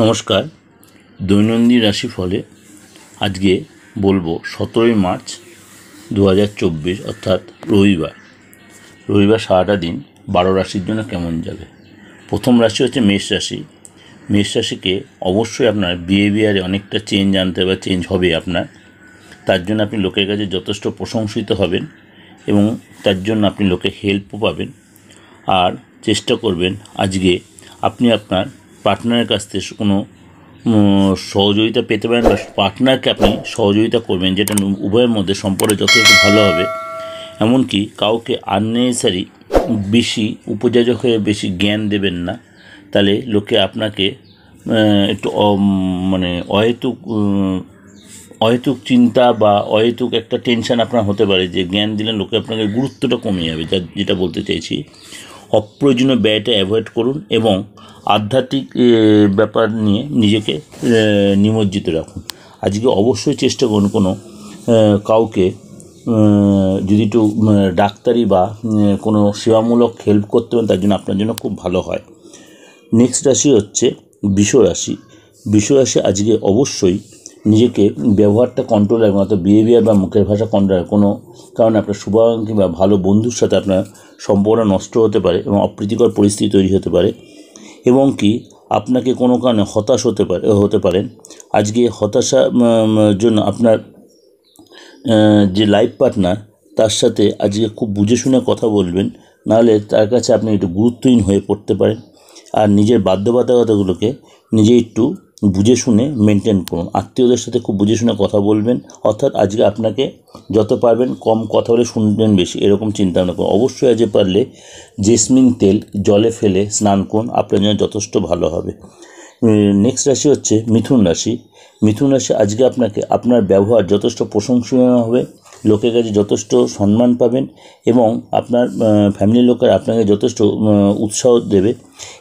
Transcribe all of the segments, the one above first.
নমস্কার দৈনন্দিন রাশিফলে আজকে বলবো সতেরোই মার্চ দু অর্থাৎ রবিবার রবিবার সারাটা দিন বারো রাশির জন্য কেমন যাবে প্রথম রাশি হচ্ছে মেষ রাশি মেষ রাশিকে অবশ্যই আপনার বিহেভিয়ারে অনেকটা চেঞ্জ আনতে বা চেঞ্জ হবে আপনার তার জন্য আপনি লোকের কাছে যথেষ্ট প্রশংসিত হবেন এবং তার জন্য আপনি লোকে হেল্পও পাবেন আর চেষ্টা করবেন আজকে আপনি আপনার পার্টনারের কাছ থেকে কোনো সহযোগিতা পেতে পারেন বা পার্টনারকে আপনি সহযোগিতা করবেন যেটা উভয়ের মধ্যে সম্পর্ক যথেষ্ট ভালো হবে এমনকি কাউকে আননেসারি বেশি উপযোজক হয়ে বেশি জ্ঞান দেবেন না তাহলে লোকে আপনাকে একটু মানে অহেতুক অহেতুক চিন্তা বা অহেতুক একটা টেনশন আপনার হতে পারে যে জ্ঞান দিলে লোকে আপনাকে গুরুত্বটা কমে যাবে যা যেটা বলতে চাইছি অপ্রয়োজনীয় ব্যয়টা অ্যাভয়েড করুন এবং আধ্যাত্মিক ব্যাপার নিয়ে নিজেকে নিমজ্জিত রাখুন আজকে অবশ্যই চেষ্টা করুন কোনো কাউকে যদি একটু ডাক্তারি বা কোনো সেবামূলক হেল্প করতে পারেন তার জন্য আপনার জন্য খুব ভালো হয় নেক্সট রাশি হচ্ছে বিষ রাশি বিষ রাশি আজকে অবশ্যই নিজেকে ব্যবহারটা কন্ট্রোল রাখবেন অর্থাৎ বিহেভিয়ার বা মুখের ভাষা কন্ট্রোল রাখবেন কোনো কারণে আপনার শুভাকাঙ্ক্ষী বা ভালো বন্ধুর সাথে আপনার সম্পর্ক নষ্ট হতে পারে এবং অপ্রীতিকর পরিস্থিতি তৈরি হতে পারে এবং কি আপনাকে কোনো কারণে হতাশ হতে পারে হতে পারেন আজকে হতাশা জন্য আপনার যে লাইফ পার্টনার তার সাথে আজকে খুব বুঝে শুনে কথা বলবেন নাহলে তার কাছে আপনি একটু গুরুত্বহীন হয়ে পড়তে পারেন আর নিজের বাধ্যবাধকতাগুলোকে নিজে একটু বুঝে শুনে মেনটেন করুন আত্মীয়দের সাথে খুব বুঝে শুনে কথা বলবেন অর্থাৎ আজকে আপনাকে যত পারবেন কম কথা বলে শুনবেন বেশি এরকম চিন্তা ভাবনা করুন অবশ্যই আজকে পারলে জেসমিন তেল জলে ফেলে স্নান করুন আপনার জন্য যথেষ্ট ভালো হবে নেক্সট রাশি হচ্ছে মিথুন রাশি মিথুন রাশি আজকে আপনাকে আপনার ব্যবহার যথেষ্ট প্রশংসনীয় হবে লোকের কাছে যথেষ্ট সম্মান পাবেন এবং আপনার ফ্যামিলির লোকেরা আপনাকে যথেষ্ট উৎসাহ দেবে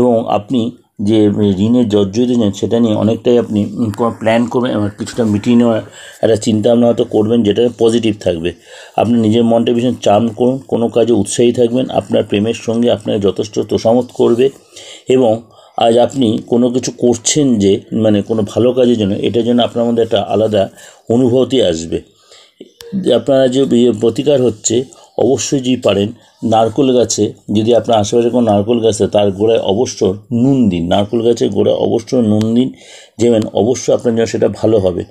এবং আপনি যে ঋণের জর্জরিত যেন সেটা নিয়ে অনেকটাই আপনি প্ল্যান করবেন এবং কিছুটা মিটিয়ে নেওয়ার একটা চিন্তা ভাবনা হয়তো করবেন যেটা পজিটিভ থাকবে আপনি নিজের মনটা ভীষণ চার্ম করুন কোনো কাজে উৎসাহী থাকবেন আপনার প্রেমের সঙ্গে আপনাকে যথেষ্ট তোষামত করবে এবং আজ আপনি কোনো কিছু করছেন যে মানে কোনো ভালো কাজের জন্য এটার জন্য আপনার মধ্যে একটা আলাদা অনুভূতি আসবে আপনারা যে প্রতিকার হচ্ছে অবশ্যই যদি পারেন নারকোল গাছে যদি আপনার আশেপাশে কোনো নারকোল গাছে তার গোড়ায় অবশ্য নুন দিন নারকোল গাছে গোড়ায় অবশ্য নুন দিন যেমন অবশ্যই আপনার জন্য সেটা ভালো হবে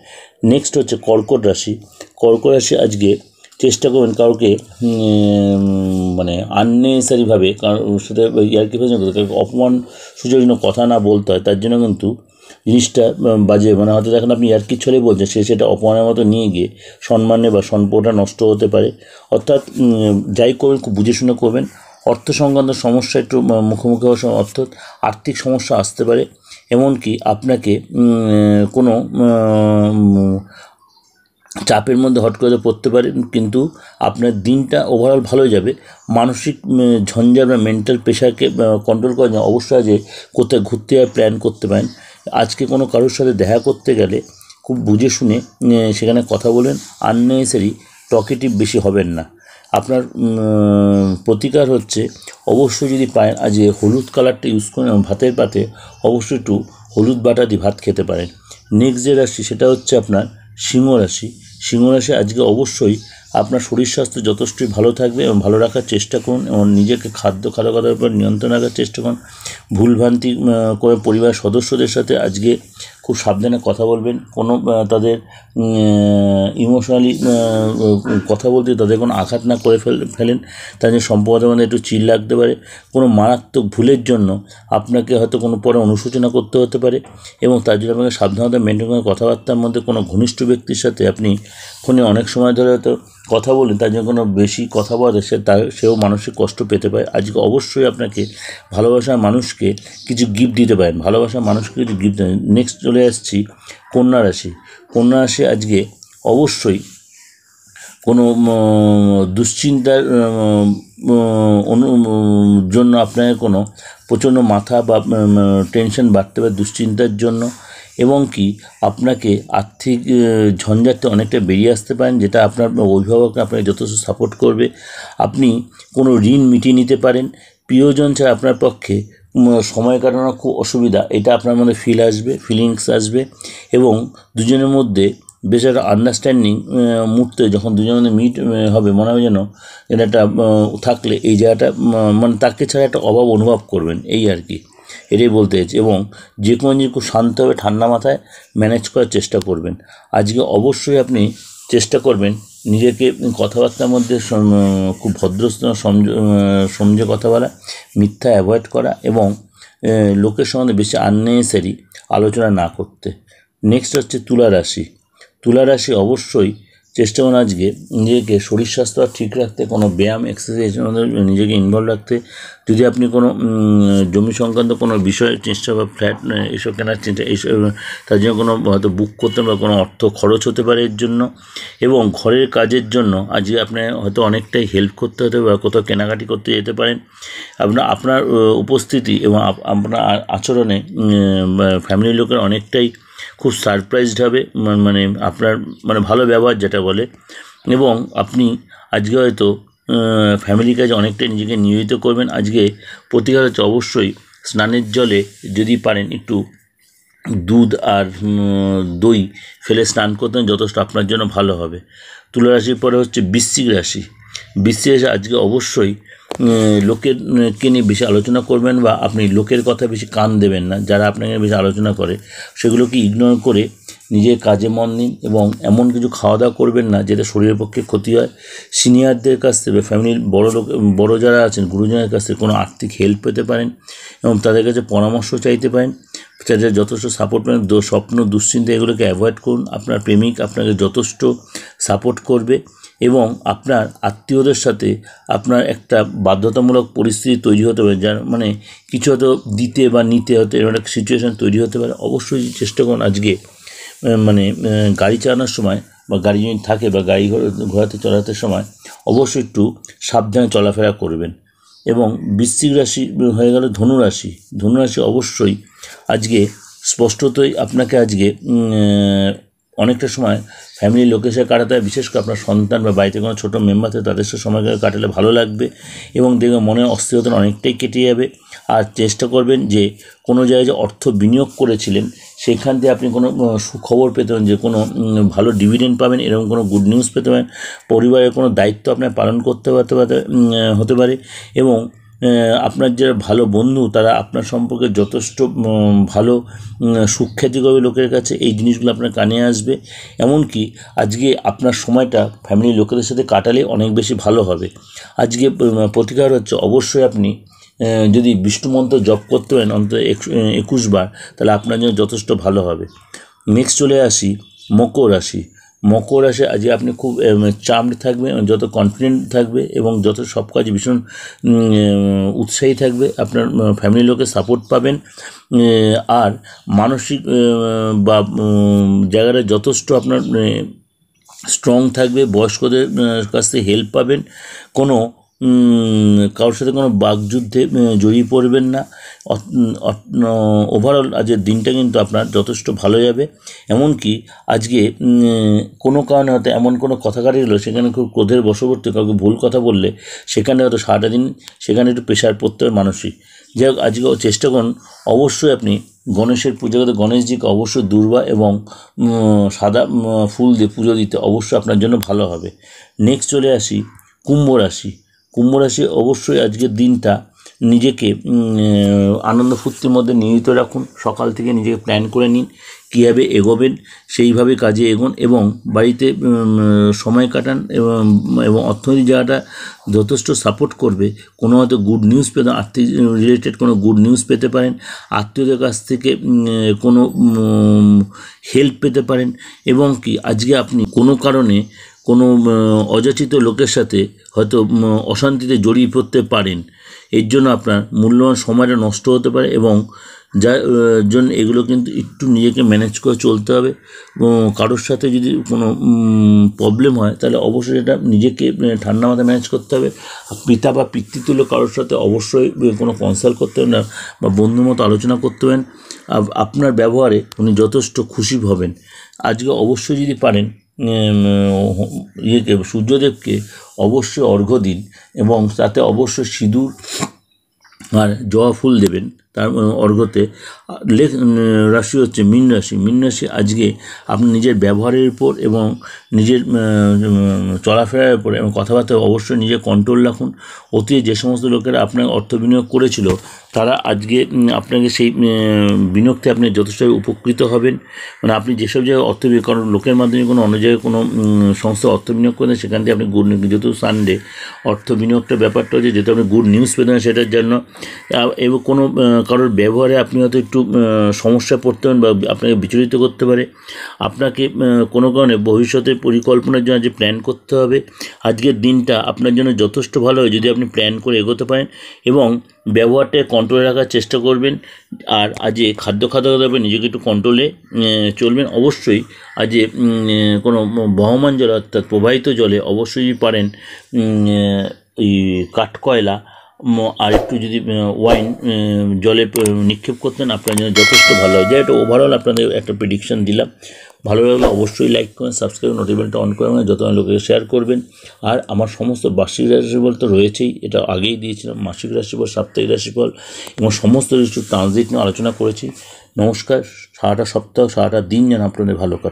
নেক্সট হচ্ছে কর্কট রাশি কর্কট রাশি আজকে চেষ্টা করবেন কাউকে মানে আননেসারিভাবে কারোর সাথে ইয়ার্কি ফেসন অপমান সুযোগ কথা না বলতে হয় তার জন্য কিন্তু জিনিসটা বাজে মানে হয়তো দেখেন আপনি আর কিছু ছড়ে বলছেন সে সেটা অপমানের মতো নিয়ে গিয়ে সম্মানে বা সম্পর্কটা নষ্ট হতে পারে অর্থাৎ যাই করবেন খুব বুঝে শুনে করবেন অর্থ সংক্রান্ত সমস্যা একটু মুখোমুখি হওয়ার সময় অর্থাৎ আর্থিক সমস্যা আসতে পারে এমনকি আপনাকে কোনো চাপের মধ্যে হট করে পড়তে পারেন কিন্তু আপনার দিনটা ওভারঅল ভালো যাবে মানসিক ঝঞ্ঝা বা মেন্টাল প্রেশারকে কন্ট্রোল করার জন্য অবশ্যই যে কোথায় ঘুরতে যাওয়ার প্ল্যান করতে পারেন আজকে কোনো কারোর সাথে দেখা করতে গেলে খুব বুঝে শুনে সেখানে কথা বলেন আননেসারি টকেটিভ বেশি হবেন না আপনার প্রতিকার হচ্ছে অবশ্যই যদি পায় যে হলুদ কালারটা ইউজ করেন ভাতের পাতে অবশ্যই একটু হলুদ বাটা দিয়ে ভাত খেতে পারেন নেক্সট যে রাশি সেটা হচ্ছে আপনার সিংহ রাশি সিংহ রাশি আজকে অবশ্যই আপনার শরীর স্বাস্থ্য যথেষ্টই ভালো থাকবে এবং ভালো রাখার চেষ্টা করুন এবং নিজেকে খাদ্য খাদকতার উপর নিয়ন্ত্রণ রাখার চেষ্টা করুন ভুলভ্রান্তি পরিবার সদস্যদের সাথে আজকে খুব সাবধানে কথা বলবেন কোনো তাদের ইমোশনালি কথা বলতে তাদের কোনো আঘাত না করে ফেল ফেলেন তাদের সম্পদের মধ্যে মানে একটু চিল লাগতে পারে কোনো মারাত্মক ভুলের জন্য আপনাকে হয়তো কোনো পরে অনুশোচনা করতে হতে পারে এবং তার জন্য আপনাকে সাবধানতা মেনটেন করে কথাবার্তার মধ্যে কোনো ঘনিষ্ঠ ব্যক্তির সাথে আপনি ফোনে অনেক সময় ধরে হয়তো কথা বলেন তার জন্য কোনো বেশি কথা বলা সে তার সেও মানসিক কষ্ট পেতে পারে আজকে অবশ্যই আপনাকে ভালোবাসার মানুষকে কিছু গিফট দিতে পারেন ভালোবাসার মানুষকে কিছু গিফট দেন নেক্সট চলে আসছি কন্যা রাশি কন্যা রাশি আজকে অবশ্যই কোনো দুশ্চিন্তার জন্য আপনাকে কোনো প্রচণ্ড মাথা বা টেনশন বাড়তে পারে দুশ্চিন্তার জন্য এবং কি আপনাকে আর্থিক ঝঞ্ঝাটতে অনেকটা বেরিয়ে আসতে পারেন যেটা আপনার অভিভাবক আপনাকে যথেষ্ট সাপোর্ট করবে আপনি কোনো ঋণ মিটিয়ে নিতে পারেন প্রিয়জন ছাড়া আপনার পক্ষে সময় কাটানো খুব অসুবিধা এটা আপনার মধ্যে ফিল আসবে ফিলিংস আসবে এবং দুজনের মধ্যে বেশ একটা আন্ডারস্ট্যান্ডিং মুহূর্তে যখন দুজনের মধ্যে মিট হবে মনে হবে যেন এটা একটা থাকলে এই জায়গাটা মানে তাকে ছাড়া একটা অভাব অনুভব করবেন এই আর কি এটাই বলতে চাইছি এবং যে কোনো জিনিস খুব শান্তভাবে ঠান্ডা মাথায় ম্যানেজ করার চেষ্টা করবেন আজকে অবশ্যই আপনি চেষ্টা করবেন নিজেকে কথাবার্তার মধ্যে খুব ভদ্রস্থ সমঝে কথা বলা মিথ্যা অ্যাভয়েড করা এবং লোকের সম্বন্ধে বেশি আননেসারি আলোচনা না করতে নেক্সট হচ্ছে তুলা রাশি তুলা রাশি অবশ্যই চেষ্টা করুন আজকে নিজেকে শরীর স্বাস্থ্য ঠিক রাখতে কোনো ব্যায়াম এক্সারসাইজ নিজেকে ইনভলভ রাখতে যদি আপনি কোনো জমি সংক্রান্ত কোনো বিষয়ে চেষ্টা বা ফ্ল্যাট এসব কেনার চেষ্টা এইসব তার জন্য কোনো হয়তো বুক করতেন বা কোনো অর্থ খরচ হতে পারে এর জন্য এবং ঘরের কাজের জন্য আজকে আপনার হয়তো অনেকটাই হেল্প করতে হতে বা কোথাও কেনাকাটি করতে যেতে পারেন আপনার আপনার উপস্থিতি এবং আপনার আচরণে ফ্যামিলির লোকের অনেকটাই খুব সারপ্রাইজড হবে মানে আপনার মানে ভালো ব্যবহার যেটা বলে এবং আপনি আজকে হয়তো ফ্যামিলির কাজে অনেকটাই নিজেকে নিয়োজিত করবেন আজকে প্রতিকার হচ্ছে অবশ্যই স্নানের জলে যদি পারেন একটু দুধ আর দই ফেলে স্নান করতেন যথেষ্ট আপনার জন্য ভালো হবে তুলা রাশির পরে হচ্ছে বৃশ্চিক রাশি বৃশ্চিক রাশি আজকে অবশ্যই লোকের কে নিয়ে বেশি আলোচনা করবেন বা আপনি লোকের কথা বেশি কান দেবেন না যারা আপনাকে বেশি আলোচনা করে সেগুলোকে ইগনোর করে নিজের কাজে মন নিন এবং এমন কিছু খাওয়া দাওয়া করবেন না যেটা শরীরের পক্ষে ক্ষতি হয় সিনিয়রদের কাছ থেকে ফ্যামিলির বড় লোক বড়ো যারা আছেন গুরুজনের কাছ থেকে কোনো আর্থিক হেল্প পেতে পারেন এবং তাদের কাছে পরামর্শ চাইতে পারেন তাদের যথেষ্ট সাপোর্ট মানে স্বপ্ন দুশ্চিন্তা এগুলোকে অ্যাভয়েড করুন আপনার প্রেমিক আপনাকে যথেষ্ট সাপোর্ট করবে এবং আপনার আত্মীয়দের সাথে আপনার একটা বাধ্যতামূলক পরিস্থিতি তৈরি হতে পারে যার মানে কিছু হয়তো দিতে বা নিতে হতে একটা সিচুয়েশান তৈরি হতে পারে অবশ্যই চেষ্টা করুন আজকে মানে গাড়ি চালানোর সময় বা গাড়ি যদি থাকে বা গাড়ি ঘোরাতে চলাতে সময় অবশ্যই একটু সাবধানে চলাফেরা করবেন এবং বৃশ্চিক রাশি হয়ে গেল ধনুরাশি ধনুরাশি অবশ্যই আজকে স্পষ্টতই আপনাকে আজকে অনেকটা সময় ফ্যামিলির লোকের সাথে কাটাতে হয় বিশেষ করে আপনার সন্তান বা বাড়িতে কোনো ছোটো মেম্বার থাকে তাদের সাথে সময় কাটালে ভালো লাগবে এবং দেখবে মনে অস্থিরতা অনেকটাই কেটে যাবে আর চেষ্টা করবেন যে কোনো জায়গায় যে অর্থ বিনিয়োগ করেছিলেন সেখান থেকে আপনি কোনো সুখবর পেতেন যে কোনো ভালো ডিভিডেন্ড পাবেন এরকম কোনো গুড নিউজ পেতে পারেন পরিবারের কোনো দায়িত্ব আপনার পালন করতে পারতে হতে পারে এবং আপনার যারা ভালো বন্ধু তারা আপনার সম্পর্কে যথেষ্ট ভালো সুখ্যাতি করবে লোকের কাছে এই জিনিসগুলো আপনার কানে আসবে এমনকি আজকে আপনার সময়টা ফ্যামিলির লোকেদের সাথে কাটালে অনেক বেশি ভালো হবে আজকে প্রতিকার হচ্ছে অবশ্যই আপনি যদি বিষ্ণু মন্ত্র জপ করতে পারেন অন্তত একুশ বার তাহলে আপনার জন্য যথেষ্ট ভালো হবে নেক্সট চলে আসি মকর রাশি মকর রাশি আজকে আপনি খুব চার্মড থাকবে যত কনফিডেন্ট থাকবে এবং যত সব কাজ ভীষণ উৎসাহী থাকবে আপনার ফ্যামিলির লোকে সাপোর্ট পাবেন আর মানসিক বা জায়গাটা যথেষ্ট আপনার স্ট্রং থাকবে বয়স্কদের কাছ থেকে হেল্প পাবেন কোনো কারোর সাথে কোনো বাগযুদ্ধে জড়িয়ে পড়বেন না ওভারঅল আজকের দিনটা কিন্তু আপনার যথেষ্ট ভালো যাবে এমনকি আজকে কোনো কারণে হয়তো এমন কোনো কথা কাটিয়ে এলো সেখানে খুব ক্রোধের বশবর্তী কাউকে ভুল কথা বললে সেখানে হয়তো সারাটা দিন সেখানে একটু প্রেশার পড়তে হবে মানসিক যাই হোক আজকে চেষ্টা করুন অবশ্যই আপনি গণেশের পুজো করতে গণেশজিকে অবশ্যই দুর্বা এবং সাদা ফুল দিয়ে পুজো দিতে অবশ্যই আপনার জন্য ভালো হবে নেক্সট চলে আসি কুম্ভ রাশি কুম্ভ রাশি অবশ্যই আজকের দিনটা নিজেকে আনন্দ ফুর্তির মধ্যে নিয়োজিত রাখুন সকাল থেকে নিজেকে প্ল্যান করে নিন কীভাবে এগোবেন সেইভাবে কাজে এগোন এবং বাড়িতে সময় কাটান এবং অর্থনৈতিক জায়গাটা যথেষ্ট সাপোর্ট করবে কোনো হয়তো গুড নিউজ পেতে আর্থিক রিলেটেড কোনো গুড নিউজ পেতে পারেন আত্মীয়দের কাছ থেকে কোনো হেল্প পেতে পারেন এবং কি আজকে আপনি কোনো কারণে কোনো অযাচিত লোকের সাথে হয়তো অশান্তিতে জড়িয়ে পড়তে পারেন এর জন্য আপনার মূল্যবান সময়টা নষ্ট হতে পারে এবং যার জন্য এগুলো কিন্তু একটু নিজেকে ম্যানেজ করে চলতে হবে কারোর সাথে যদি কোনো প্রবলেম হয় তাহলে অবশ্যই এটা নিজেকে ঠান্ডা মাথায় ম্যানেজ করতে হবে পিতা বা পিতৃতুল্য কারোর সাথে অবশ্যই কোনো কনসাল্ট করতে হবে না বা বন্ধুর মতো আলোচনা করতে হবেন আপনার ব্যবহারে উনি যথেষ্ট খুশি হবেন আজকে অবশ্যই যদি পারেন ইয়েকে সূর্যদেবকে অবশ্যই অর্ঘ্য দিন এবং তাতে অবশ্য সিঁদুর আর জবা ফুল দেবেন তার অর্ঘতে লেখ রাশি হচ্ছে মীন রাশি মীন রাশি আজকে আপনি নিজের ব্যবহারের উপর এবং নিজের চলাফেরার উপর এবং কথাবার্তা অবশ্যই নিজে কন্ট্রোল রাখুন অতীতে যে সমস্ত লোকেরা আপনার অর্থ বিনিয়োগ করেছিল তারা আজকে আপনাকে সেই বিনিয়োগতে আপনি যথেষ্টভাবে উপকৃত হবেন মানে আপনি যেসব জায়গায় অর্থ বিনিয়োগ কারণ লোকের মাধ্যমে কোনো অন্য জায়গায় কোনো সংস্থা অর্থ বিনিয়োগ করেন সেখান থেকে আপনি গুড যেহেতু সানডে অর্থ বিনিয়োগটা ব্যাপারটা হচ্ছে যেহেতু আপনি গুড নিউজ পেতেন সেটার জন্য এবং কোনো কারোর ব্যবহারে আপনি হয়তো একটু সমস্যা পড়তে পারেন বা আপনাকে বিচলিত করতে পারে আপনাকে কোনো কারণে ভবিষ্যতের পরিকল্পনার জন্য যে প্ল্যান করতে হবে আজকের দিনটা আপনার জন্য যথেষ্ট ভালো হয় যদি আপনি প্ল্যান করে এগোতে পারেন এবং ব্যবহারটা কন্ট্রোলে রাখার চেষ্টা করবেন আর আজে খাদ্য খাদ্য খাবে নিজেকে একটু কন্ট্রোলে চলবেন অবশ্যই আজে কোনো বহমান জল অর্থাৎ প্রবাহিত জলে অবশ্যই পারেন এই কাঠকয়লা আর একটু যদি ওয়াইন জলে নিক্ষেপ করতেন আপনার জন্য যথেষ্ট ভালো হয় যে এটা ওভারঅল আপনাদের একটা প্রেডিকশন দিলাম ভালো লাগলে অবশ্যই লাইক করবেন সাবস্ক্রাইব নোটিফিকেশনটা অন করে যত লোকে শেয়ার করবেন আর আমার সমস্ত বার্ষিক রাশিফল তো রয়েছেই এটা আগেই দিয়েছিলাম মাসিক রাশিফল সাপ্তাহিক রাশিফল এবং সমস্ত কিছু ট্রানজিট নিয়ে আলোচনা করেছি নমস্কার সারাটা সপ্তাহ সারাটা দিন যেন আপনাদের ভালো কাটে